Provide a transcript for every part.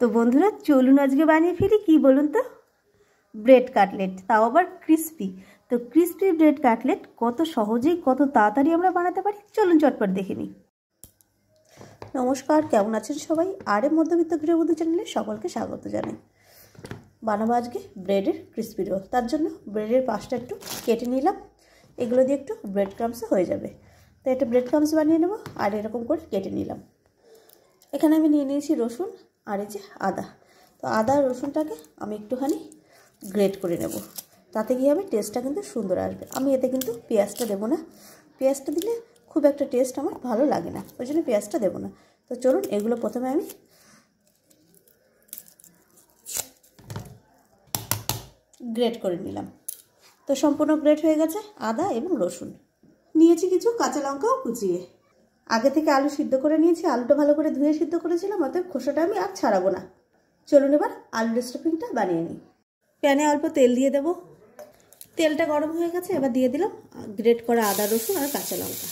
তো বন্ধুরা চলুন আজকে বানিয়ে ফেলি কি বলুন তো ব্রেড কাটলেট তাও আবার ক্রিস্পি তো ক্রিস্পি ব্রেড কাটলেট কত সহজেই কত তাড়াতাড়ি আমরা বানাতে পারি চলুন চটপট দেখে নিই নমস্কার কেমন আছেন সবাই আর এ মধ্যবিত্ত গৃহবধূ চ্যানেলে সকলকে স্বাগত জানাই বানাবো আজকে ব্রেডের ক্রিস্পি রোল তার জন্য ব্রেডের পাশটা একটু কেটে নিলাম এগুলো দিয়ে একটু ব্রেড ক্রামস হয়ে যাবে তো একটা ব্রেড ক্রামস বানিয়ে নেবো আর এরকম করে কেটে নিলাম এখানে আমি নিয়ে নিয়েছি রসুন আর এই যে আদা তো আদা রসুনটাকে আমি একটুখানি গ্রেট করে নেব তাতে কী হবে টেস্টটা কিন্তু সুন্দর আসবে আমি এতে কিন্তু পেঁয়াজটা দেবো না পেঁয়াজটা দিলে খুব একটা টেস্ট আমার ভালো লাগে না ওই জন্য পেঁয়াজটা দেবো না তো চলুন এগুলো প্রথমে আমি গ্রেট করে নিলাম তো সম্পূর্ণ গ্রেট হয়ে গেছে আদা এবং রসুন নিয়েছি কিছু কাঁচা লঙ্কাও কুচিয়ে আগে থেকে আলু সিদ্ধ করে নিয়েছি আলুটা ভালো করে ধুয়ে সিদ্ধ করেছিলাম অতএব খোসাটা আমি আর ছাড়াবো না চলুন এবার আলুর স্টাফিংটা বানিয়ে নিই প্যানে অল্প তেল দিয়ে দেবো তেলটা গরম হয়ে গেছে এবার দিয়ে দিলাম গ্রেট করা আদা রসুন আর কাঁচা লঙ্কা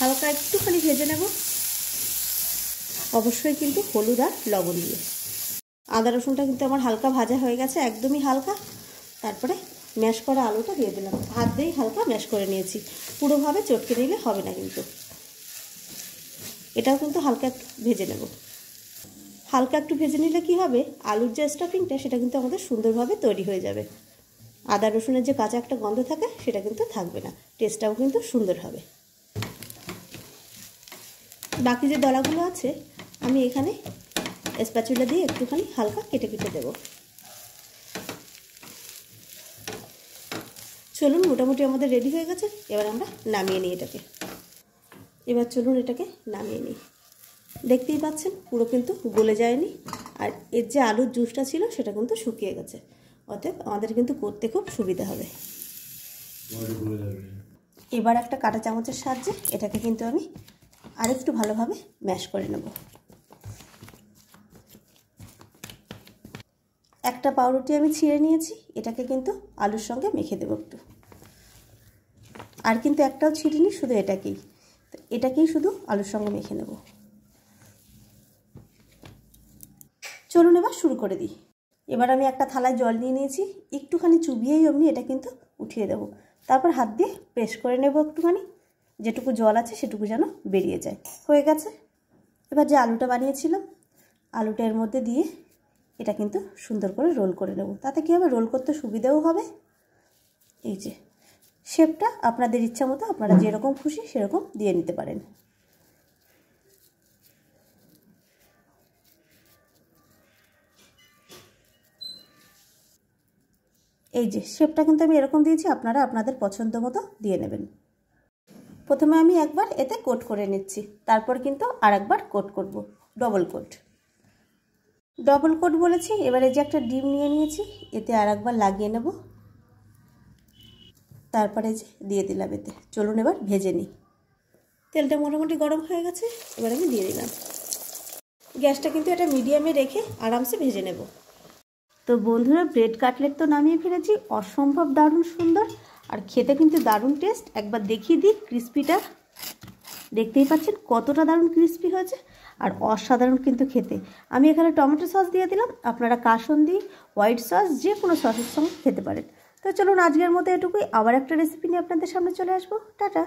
হালকা একটুখানি ভেজে নেব অবশ্যই কিন্তু হলুদ আর লবণ দিয়ে আদা রসুনটা কিন্তু আমার হালকা ভাজা হয়ে গেছে একদমই হালকা তারপরে ম্যাশ করা আলুটা দিয়ে দিলাম হাত দিয়েই হালকা ম্যাশ করে নিয়েছি পুরোভাবে চটকে নিলে হবে না কিন্তু এটাও কিন্তু হালকা ভেজে নেব হালকা একটু ভেজে নিলে কি হবে আলুর যে স্টাফিংটা সেটা কিন্তু আমাদের সুন্দরভাবে তৈরি হয়ে যাবে আদা রসুনের যে কাঁচা একটা গন্ধ থাকে সেটা কিন্তু থাকবে না টেস্টটাও কিন্তু সুন্দর হবে বাকি যে দলাগুলো আছে আমি এখানে স্প্যাচুলা দিয়ে একটুখানি হালকা কেটে কেটে দেবো চলুন মোটামুটি আমাদের রেডি হয়ে গেছে এবার আমরা নামিয়ে নিই এটাকে এবার চলুন এটাকে নামিয়ে নিই দেখতেই পাচ্ছেন পুরো কিন্তু গলে যায়নি আর এর যে আলুর জুসটা ছিল সেটা কিন্তু শুকিয়ে গেছে অতএব আমাদের কিন্তু করতে খুব সুবিধা হবে এবার একটা কাটা চামচের সাহায্যে এটাকে কিন্তু আমি আরেকটু ভালোভাবে ম্যাশ করে নেবো একটা পাউরুটি আমি ছিঁড়ে নিয়েছি এটাকে কিন্তু আলুর সঙ্গে মেখে দেবো একটু আর কিন্তু একটাও ছিঁড়িনি শুধু এটাকেই তো এটাকেই শুধু আলুর সঙ্গে মেখে নেব চলুন এবার শুরু করে দিই এবার আমি একটা থালায় জল নিয়ে নিয়েছি একটুখানি চুবিয়েই অমনি এটা কিন্তু উঠিয়ে দেব তারপর হাত দিয়ে প্রেস করে নেব একটুখানি যেটুকু জল আছে সেটুকু যেন বেরিয়ে যায় হয়ে গেছে এবার যে আলুটা বানিয়েছিলাম আলুটা এর মধ্যে দিয়ে এটা কিন্তু সুন্দর করে রোল করে নেব তাতে কী হবে রোল করতে সুবিধেও হবে এই যে শেপটা আপনাদের ইচ্ছা মতো আপনারা যেরকম খুশি সেরকম দিয়ে নিতে পারেন এই যে শেপটা কিন্তু আমি এরকম দিয়েছি আপনারা আপনাদের পছন্দ মতো দিয়ে নেবেন প্রথমে আমি একবার এতে কোট করে নিচ্ছি তারপর কিন্তু আর একবার কোট করবো ডবল কোট ডবল কোট বলেছি এবারে যে একটা ডিম নিয়ে নিয়েছি এতে আর একবার লাগিয়ে নেব তারপরে যে দিয়ে দিলাম এতে চলুন এবার ভেজে নিই তেলটা মোটামুটি গরম হয়ে গেছে এবার আমি দিয়ে দিলাম গ্যাসটা কিন্তু এটা মিডিয়ামে রেখে আরামসে ভেজে নেব তো বন্ধুরা ব্রেড কাটলেট তো নামিয়ে ফেলেছি অসম্ভব দারুণ সুন্দর আর খেতে কিন্তু দারুণ টেস্ট একবার দেখিয়ে দিই ক্রিস্পিটা দেখতেই পাচ্ছেন কতটা দারুণ ক্রিস্পি হয়েছে আর অসাধারণ কিন্তু খেতে আমি এখানে টমেটো সস দিয়ে দিলাম আপনারা কাসন্দি হোয়াইট সস যে কোনো সসের সঙ্গে খেতে পারেন তো চলুন আজকের মতো এটুকুই আবার একটা রেসিপি নিয়ে আপনাদের সামনে চলে আসবো টাটা